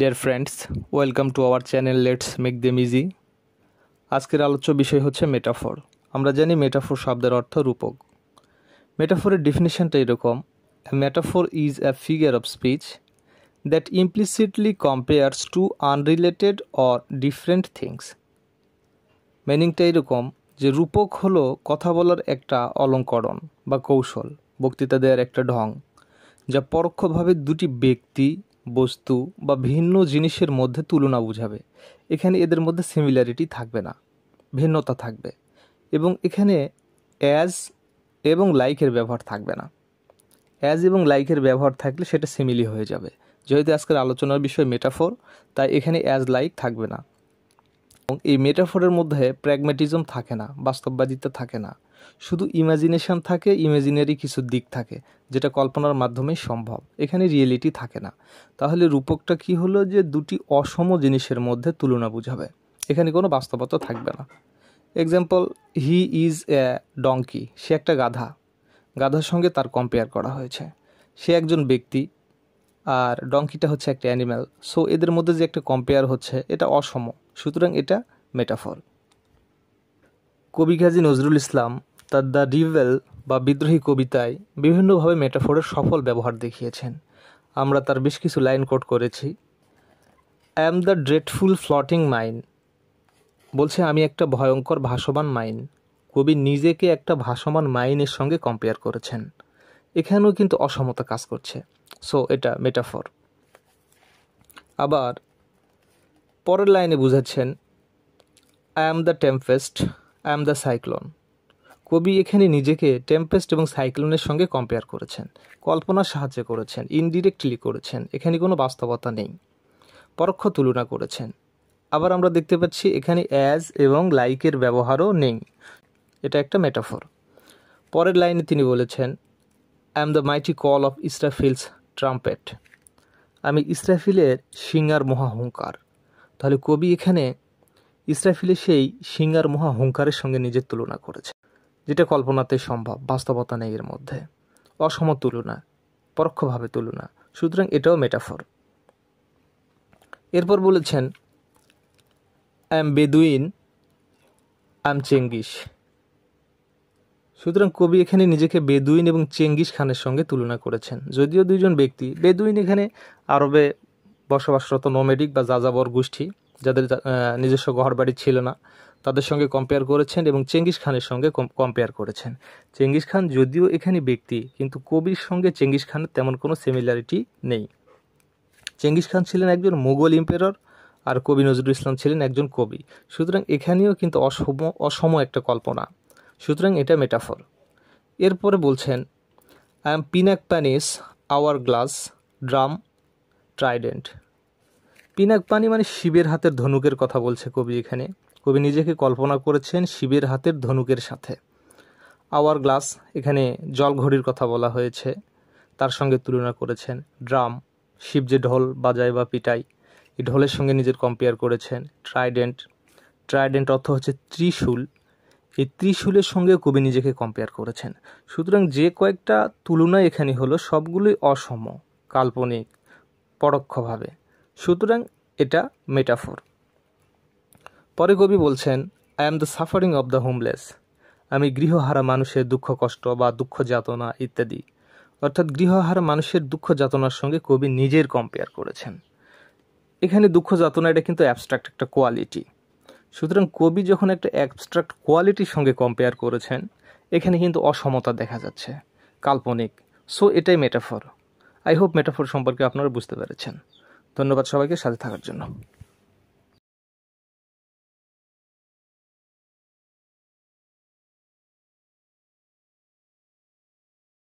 deer friends welcome to our channel let's make them easy আজকের আলোচ্য বিষয় হচ্ছে মেটাফর আমরা জানি মেটাফর শব্দের অর্থ রূপক মেটাফরের ডিফিনিশনটা এরকম metaphor is a figure of speech that implicitly compares to unrelated or different things মিনিংটা এরকম যে রূপক হলো কথা বলার একটা অলঙ্করণ বা কৌশল বক্তৃতা দেওয়ার একটা ঢং যা পরোক্ষভাবে দুটি ব্যক্তি বস্তু বা ভিন্ন জিনিসের মধ্যে তুলনা বুঝাবে এখানে এদের মধ্যে সিমিলারিটি থাকবে না ভিন্নতা থাকবে এবং এখানে অ্যাজ এবং লাইকের ব্যবহার থাকবে না অ্যাজ এবং লাইকের ব্যবহার থাকলে সেটা সিমিলি হয়ে যাবে যেহেতু আজকের আলোচনার বিষয় মেটাফোর তাই এখানে অ্যাজ লাইক থাকবে না এই মেটাফোরের মধ্যে প্র্যাগম্যাটিজম থাকে না বাস্তববাদিতা থাকে না শুধু ইমাজিনেশান থাকে ইমাজিনারি কিছু দিক থাকে যেটা কল্পনার মাধ্যমে সম্ভব এখানে রিয়েলিটি থাকে না তাহলে রূপকটা কি হলো যে দুটি অসম জিনিসের মধ্যে তুলনা বুঝাবে এখানে কোনো বাস্তবতা থাকবে না example he is a donkey সে একটা গাধা গাধার সঙ্গে তার কম্পেয়ার করা হয়েছে সে একজন ব্যক্তি আর ডঙ্কিটা হচ্ছে একটা অ্যানিম্যাল সো এদের মধ্যে যে একটা কম্পেয়ার হচ্ছে এটা অসম সুতরাং এটা মেটাফর কবি গাজী নজরুল ইসলাম তার দ্য রিভেল বা বিদ্রোহী কবিতায় বিভিন্নভাবে মেটাফোরের সফল ব্যবহার দেখিয়েছেন আমরা তার বেশ কিছু লাইন কোট করেছি I am the dreadful floating mine বলছে আমি একটা ভয়ঙ্কর ভাসমান মাইন কবি নিজেকে একটা ভাসমান মাইনের সঙ্গে কম্পেয়ার করেছেন এখানেও কিন্তু অসমতা কাজ করছে সো এটা মেটাফর আবার পরের লাইনে বুঝাচ্ছেন I am the tempest I am the cyclone কবি এখানে নিজেকে টেম্পেস্ট এবং সাইক্লোনের সঙ্গে কম্পেয়ার করেছেন কল্পনার সাহায্যে করেছেন ইনডিরেক্টলি করেছেন এখানে কোনো বাস্তবতা নেই পরোক্ষ তুলনা করেছেন আবার আমরা দেখতে পাচ্ছি এখানে অ্যাজ এবং লাইকের ব্যবহারও নেই এটা একটা মেটাফর পরের লাইনে তিনি বলেছেন am the mighty call of Israfil's trumpet আমি ইসরাফিলের সিঙ্গার মহাহংকার তাহলে কবি এখানে ইসরাফিলের সেই সিঙ্গার মহাহংকারের সঙ্গে নিজের তুলনা করেছে যেটা কল্পনাতে সম্ভব বাস্তবতা নেই এর মধ্যে অসম তুলনা পরোক্ষভাবে তুলনা সুতরাং এটাও মেটাফর এরপর বলেছেন I am Bedouin I am Genghis সুতরাং কবি এখানে নিজেকে বেদুইন এবং চেঙ্গিস খানের সঙ্গে তুলনা করেছেন যদিও দুইজন ব্যক্তি বেদুইন এখানে আরবে বসবাসরত নোমেডিক বা যাযাবর গোষ্ঠী যাদের নিজস্ব ঘরবাড়ি ছিল না তাদের সঙ্গে কম্পেয়ার করেছেন এবং চেঙ্গিস খানের সঙ্গে কম্পেয়ার করেছেন চেঙ্গিস খান যদিও এখানে ব্যক্তি কিন্তু কবির সঙ্গে চেঙ্গিস খানের তেমন কোনো সিমিলারিটি নেই চেঙ্গিস খান ছিলেন একজন মুঘল ইম্পেরর আর কবি নজরুল ইসলাম ছিলেন একজন কবি সুতরাং এখানেও কিন্তু অসম অসম একটা কল্পনা সুতরাং এটা মেটাফর এরপরে বলছেন I am Pinakpani's hourglass drum trident Pinakpani মানে শিবের হাতের ধনুকের কথা বলছে কবি এখানে কবি নিজেকে কল্পনা করেছেন শিবের হাতের ধনুকের সাথে আওয়ার গ্লাস এখানে জল ঘড়ির কথা বলা হয়েছে তার সঙ্গে তুলনা করেছেন ড্রাম শিব যে ঢোল বাজায় বা পিটাই এই ঢোলের সঙ্গে নিজের কম্পেয়ার করেছেন ট্রাইডেন্ট ট্রাইডেন্ট অর্থ হচ্ছে ত্রিশূল এই ত্রিশূলের সঙ্গে কবি নিজেকে কম্পেয়ার করেছেন সুতরাং যে কয়েকটা তুলনা এখানে হলো সবগুলোই অসম কাল্পনিক পরোক্ষভাবে সুতরাং এটা মেটাফোর পরে কবি বলছেন I am the suffering of the homeless আমি গৃহহারা মানুষের দুঃখ কষ্ট বা দুঃখ যাতনা ইত্যাদি অর্থাৎ গৃহহারা মানুষের দুঃখ যাতনার সঙ্গে কবি নিজের কম্পেয়ার করেছেন এখানে দুঃখ যাতনা এটা কিন্তু অ্যাবস্ট্রাক্ট একটা কোয়ালিটি সুতরাং কবি যখন একটা অ্যাবস্ট্রাক্ট কোয়ালিটির সঙ্গে কম্পেয়ার করেছেন এখানে কিন্তু অসমতা দেখা যাচ্ছে কাল্পনিক সো এটাই মেটাফর আই হোপ মেটাফর সম্পর্কে আপনারা বুঝতে পেরেছেন ধন্যবাদ সবাইকে সাথে থাকার জন্য